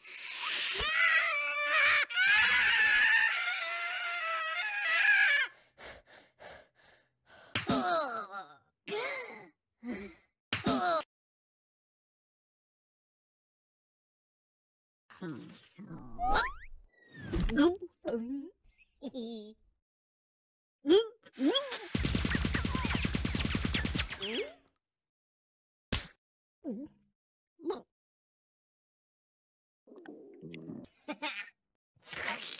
응? 응? 응?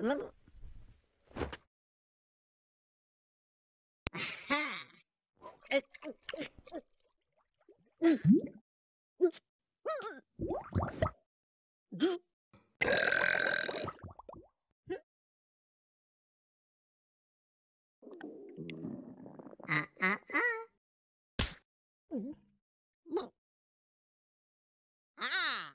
뭐... 아, 아, 아. 뭐. 아.